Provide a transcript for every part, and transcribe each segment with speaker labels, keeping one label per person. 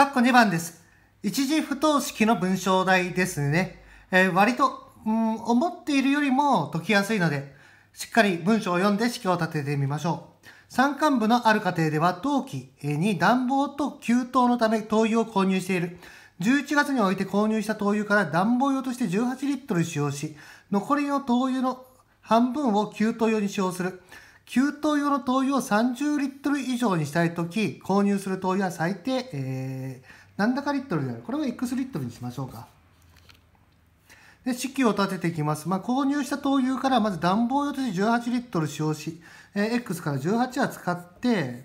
Speaker 1: かっこ2番です。一時不等式の文章題ですね。えー、割と、うん、思っているよりも解きやすいので、しっかり文章を読んで式を立ててみましょう。山間部のある家庭では、陶器に暖房と給湯のため灯油を購入している。11月において購入した灯油から暖房用として18リットル使用し、残りの灯油の半分を給湯用に使用する。給湯用の灯油を30リットル以上にしたいとき、購入する灯油は最低、えー、何だかリットルである。これは X リットルにしましょうか。で式を立てていきます。まあ、購入した灯油からまず暖房用として18リットル使用し、えー、X から18は使って、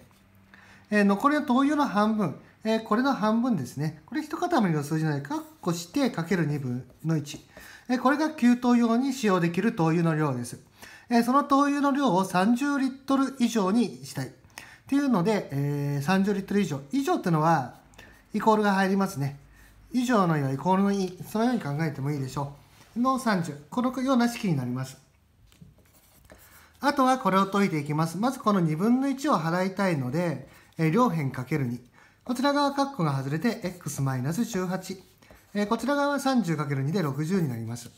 Speaker 1: えー、残りの灯油の半分、えー、これの半分ですね。これ一塊の数字なので、括弧してかける2分の1。えー、これが給湯用に使用できる灯油の量です。えー、その灯油の量を30リットル以上にしたい。っていうので、えー、30リットル以上。以上ってのは、イコールが入りますね。以上のよイコールのい、そのように考えてもいいでしょう。の30。このような式になります。あとはこれを解いていきます。まずこの2分の1を払いたいので、えー、両辺かける2。こちら側括弧が外れて x-18。えー、こちら側は3 0る2で60になります。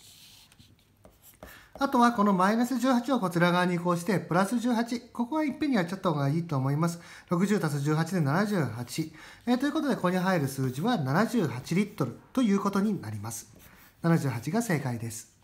Speaker 1: あとはこのマイナス18をこちら側に移行して、プラス18。ここはいっぺんにやっちゃった方がいいと思います。60足す18で78。えー、ということで、ここに入る数字は78リットルということになります。78が正解です。